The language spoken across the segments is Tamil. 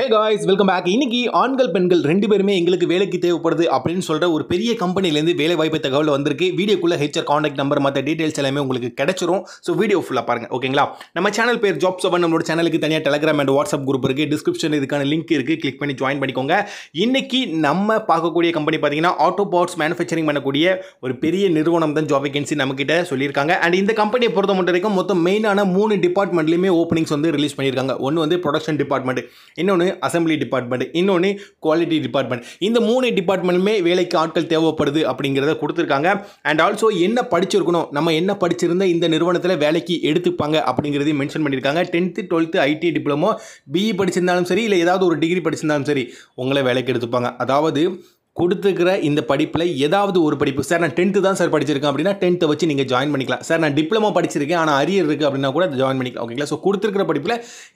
ஹே காய்ஸ் வெல்கம் பேக் இன்னைக்கு ஆண்கள் பெண்கள் ரெண்டு பேருமே எங்களுக்கு வேலைக்கு தேவைப்படுது அப்படின்னு சொல்கிற ஒரு பெரிய கம்பெனிலேருந்து வேலை வாய்ப்பு தகவல் வந்திருக்கு வீடியோக்குள்ளே ஹெச்ஆர் காண்டாக்ட் நம்பர் மற்ற டீட்டெயில்ஸ் எல்லாமே உங்களுக்கு கிடைச்சிரும் ஸோ வீடியோ ஃபுல்லாக பாருங்கள் ஓகேங்களா நம்ம சேனல் பேர் ஜாப் சவன் நம்மளோட சேனலுக்கு தனியாக டெலகிராம் அண்ட் வாட்ஸ்அப் குரூப் இருக்குது டிஸ்கிரிப்ஷன் இதுக்கான லிங்க் இருக்குது கிளிக் பண்ணி ஜாயின் பண்ணிக்கோங்க இன்றைக்கி நம்ம பார்க்கக்கூடிய கம்பெனி பார்த்தீங்கன்னா ஆட்டோ பார்ட்ஸ் மேனுஃபேக்சரிங் பண்ணக்கூடிய ஒரு பெரிய நிறுவனம் தான் ஜாப் வேகன்சி நம்மக்கிட்ட சொல்லியிருக்காங்க அண்ட் இந்த கம்பெனியை பொறுத்த மட்டும் வரைக்கும் மொத்தம் மெயினான மூணு டிபார்ட்மெண்ட்லேயுமே ஓப்பனிங்ஸ் வந்து ரிலீஸ் பண்ணியிருக்காங்க ஒன்று வந்து ப்ரொடக்ஷன் டிபார்ட்மெண்ட் இன்னொன்று ஒன்று அசம்பிளி டிபார்ட்மெண்ட் இன்னொன்று குவாலிட்டி டிபார்ட்மெண்ட் இந்த மூணு டிபார்ட்மெண்ட்டுமே வேலைக்கு ஆட்கள் தேவைப்படுது அப்படிங்கிறத கொடுத்துருக்காங்க அண்ட் ஆல்சோ என்ன படிச்சிருக்கணும் நம்ம என்ன படிச்சிருந்த இந்த நிறுவனத்தில் வேலைக்கு எடுத்துப்பாங்க அப்படிங்கிறதையும் மென்ஷன் பண்ணியிருக்காங்க tenth twelfth IT diploma BE படிச்சிருந்தாலும் சரி இல்லை ஏதாவது ஒரு டிகிரி படிச்சிருந்தாலும் சரி உங்களை வேலைக்கு எடுத்துப்பாங்க அதாவது கொடுத்துக்கிற இந்த படிப்பில் ஏதாவது ஒரு படிப்பு சார் நான் டென்த்து தான் சார் படிச்சிருக்கேன் அப்படின்னா டென்த்தை வச்சு நீங்கள் ஜாயின் பண்ணிக்கலாம் சார் நான் டிப்ளமோ படிச்சிருக்கேன் ஆனால் அரியர் இருக்குது அப்படின்னா கூட ஜாயின் பண்ணிக்கலாம் ஓகேங்களா ஸோ கொடுத்துருக்கிற படிப்பில்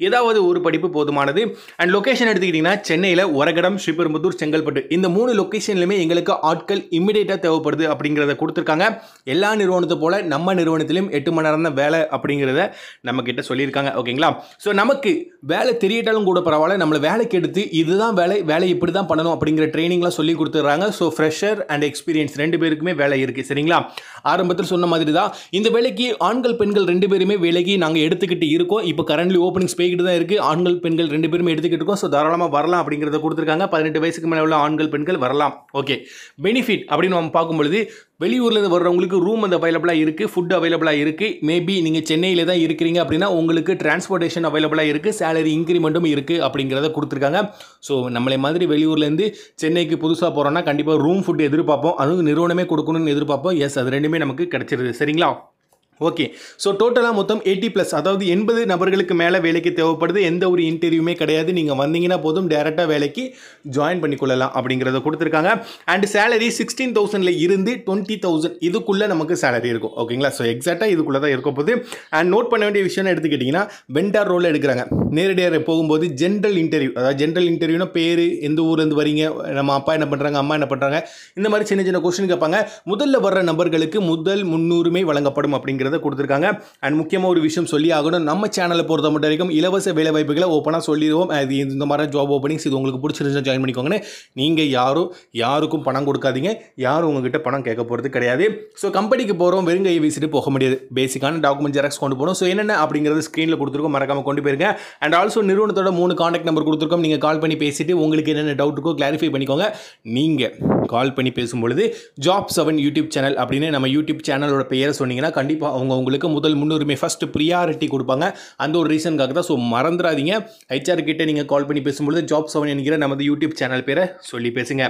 ஏதாவது ஒரு படிப்பு போதுமானது அண்ட் லொக்கேஷன் எடுத்துக்கிட்டிங்கன்னா சென்னையில் ஒரகடம் ஸ்ரீபெரும்புத்தூர் செங்கல்பட்டு இந்த மூணு லொக்கேஷன்லையுமே எங்களுக்கு ஆட்கள் இம்மிடியேட்டாக தேவைப்படுது அப்படிங்கிறத கொடுத்துருக்காங்க எல்லா நிறுவனத்தை போல் நம்ம நிறுவனத்திலையும் எட்டு மணி நேரம் தான் வேலை அப்படிங்கிறத நம்மக்கிட்ட சொல்லியிருக்காங்க ஓகேங்களா ஸோ நமக்கு வேலை தெரியட்டாலும் கூட பரவாயில்ல நம்மளை வேலைக்கு எடுத்து இதுதான் வேலை வேலை இப்படி தான் பண்ணணும் அப்படிங்கிற ட்ரைனிங்லாம் சொல்லி கொடுத்து கொடுத்துறாங்க ஸோ ஃப்ரெஷர் அண்ட் எக்ஸ்பீரியன்ஸ் ரெண்டு பேருக்குமே வேலை இருக்குது சரிங்களா ஆரம்பத்தில் சொன்ன மாதிரி தான் இந்த வேலைக்கு ஆண்கள் பெண்கள் ரெண்டு பேருமே வேலைக்கு நாங்கள் எடுத்துக்கிட்டு இருக்கோம் இப்போ கரண்ட்லி ஓப்பனிங்ஸ் போய்கிட்டு தான் இருக்குது ஆண்கள் பெண்கள் ரெண்டு பேருமே எடுத்துக்கிட்டு இருக்கோம் ஸோ தாராளமாக வரலாம் அப்படிங்கிறத கொடுத்துருக்காங்க பதினெட்டு வயசுக்கு மேலே உள்ள ஆண்கள் பெண்கள் வரலாம் ஓகே பெனிஃபிட் அப்படின்னு நம்ம பார்க்கும்பொழுது வெளியூர்லேருந்து வர்றவங்களுக்கு ரூம் அந்த அவைலபிளாக இருக்குது ஃபுட் அவைலபிளாக இருக்குது மேபி நீங்கள் சென்னையில் தான் இருக்கிறீங்க அப்படின்னா உங்களுக்கு டிரான்ஸ்போர்ட்டேஷன் அவைலபிளாக இருக்குது சேலரி இன்க்ரிமெண்ட்டும் இருக்குது அப்படிங்கிறத கொடுத்துருக்காங்க ஸோ நம்மளை மாதிரி வெளியூர்லேருந்து சென்னைக்கு புதுசாக போகிறோன்னா கண்டிப்பாக ரூம் ஃபுட் எதிர்பார்ப்போம் அதுவும் நிறுவனமே கொடுக்கணும்னு எதிர்பார்ப்போம் எஸ் அது ரெண்டுமே நமக்கு கிடச்சிருது சரிங்களா ஓகே ஸோ டோட்டலாக மொத்தம் எயிட்டி ப்ளஸ் அதாவது எண்பது நபர்களுக்கு மேலே வேலைக்கு தேவைப்படுது எந்த ஒரு இன்டர்வியூமே கிடையாது நீங்கள் வந்தீங்கன்னா போதும் டேரெக்டாக வேலைக்கு ஜாயின் பண்ணிக்கொள்ளலாம் அப்படிங்கிறத கொடுத்துருக்காங்க அண்ட் சேலரி சிக்ஸ்டீன் தௌசண்டில் இருந்து டுவெண்ட்டி தௌசண்ட் இதுக்குள்ளே நமக்கு சேலரி இருக்கும் ஓகேங்களா ஸோ எக்ஸாக்டாக இதுக்குள்ளே தான் இருக்க போகுது அண்ட் நோட் பண்ண வேண்டிய விஷயம்னு எடுத்துக்கிட்டிங்கன்னா வெண்டார் ரோலில் எடுக்கிறாங்க நேரடியாக போகும்போது ஜென்ரல் இன்டர்வியூ அதாவது ஜென்ரல் இன்டர்வியூனா பேர் எந்த ஊர்லேருந்து வரீங்க நம்ம அப்பா என்ன பண்ணுறாங்க அம்மா என்ன பண்ணுறாங்க இந்த மாதிரி சின்ன சின்ன கொஸ்டின் கேட்பாங்க முதல்ல வர்ற நபர்களுக்கு முதல் முன்னுரிமை வழங்கப்படும் அப்படிங்கிற அப்படிங்கிறத கொடுத்துருக்காங்க அண்ட் முக்கியமாக ஒரு விஷயம் சொல்லி ஆகணும் நம்ம சேனலை பொறுத்த மட்டும் வரைக்கும் இலவச வேலைவாய்ப்புகளை ஓப்பனாக சொல்லிடுவோம் அது இந்த மாதிரி ஜாப் ஓப்பனிங்ஸ் இது உங்களுக்கு பிடிச்சிருந்துச்சா ஜாயின் பண்ணிக்கோங்கன்னு நீங்கள் யாரும் யாருக்கும் பணம் கொடுக்காதீங்க யாரும் உங்ககிட்ட பணம் கேட்க போகிறது கிடையாது ஸோ கம்பெனிக்கு போகிறோம் ஐ வீசிட்டு போக முடியாது பேசிக்கான டாக்குமெண்ட் ஜெராக்ஸ் கொண்டு போகணும் ஸோ என்னென்ன அப்படிங்கிறது ஸ்க்ரீனில் கொடுத்துருக்கோம் மறக்காமல் கொண்டு போயிருங்க அண்ட் ஆல்சோ நிறுவனத்தோட மூணு காண்டாக்ட் நம்பர் கொடுத்துருக்கோம் நீங்கள் கால் பண்ணி பேசிட்டு உங்களுக்கு என்னென்ன டவுட் இருக்கோ கிளாரிஃபை பண்ணிக்கோங்க நீங்கள் கால் பண்ணி பேசும்பொழுது ஜாப் செவன் யூடியூப் சேனல் அப்படின்னு நம்ம யூடியூப் சேனலோட பெயரை சொன்னீங்கன்னா கண்டிப்பாக அவங்கவுங்களுக்கு முதல் முன்னுரிமை ஃபஸ்ட்டு ப்ரியாரிட்டி கொடுப்பாங்க அந்த ஒரு ரீசனுக்காக தான் ஸோ மறந்துடாதீங்க ஹெச்ஆர் கிட்டே நீங்கள் கால் பண்ணி பேசும்பொழுது ஜாப் செவன் என்கிற நமது யூடியூப் சேனல் பேரை சொல்லி பேசுங்க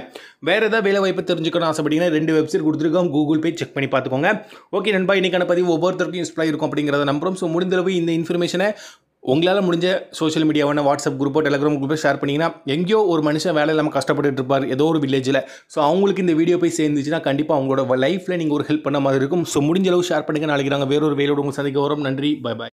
வேறு எதாவது வேலை வாய்ப்பு தெரிஞ்சுக்கணும் ஆசைப்பட்டீங்கன்னா ரெண்டு வெப்சைட் கொடுத்துருக்கோம் கூகுள் பே செக் பண்ணி பார்த்துக்கோங்க ஓகே நண்பா இன்றைக்கான பதிவு ஒவ்வொருத்தருக்கும் யூஸ்ஃபுல்லாக இருக்கும் அப்படிங்கிறத நம்புகிறோம் ஸோ முடிந்தளவு இந்த இன்ஃபர்மேஷனை உங்களால் முடிஞ்ச சோஷியல் மீடியாவான வாட்ஸ்அப் குரூப்போ டெலகிராம் குரூப்போ ஷேர் பண்ணிங்கன்னா எங்கேயோ ஒரு மனுஷன் வேலை இல்லாமல் கஷ்டப்பட்டு இருப்பார் ஏதோ ஒரு வில்லேஜில் ஸோ அவங்களுக்கு இந்த வீடியோ போய் சேர்ந்துச்சுன்னா கண்டிப்பாக அவங்களோட லைஃப்பில் நீங்கள் ஒரு ஹெல்ப் பண்ண மாதிரி இருக்கும் ஸோ முடிஞ்ச அளவு ஷேர் பண்ணிக்க நாளைக்கு நாங்கள் வேறொரு வேலையோட உங்களுக்கு சந்திக்க வரோம் நன்றி பை பாய்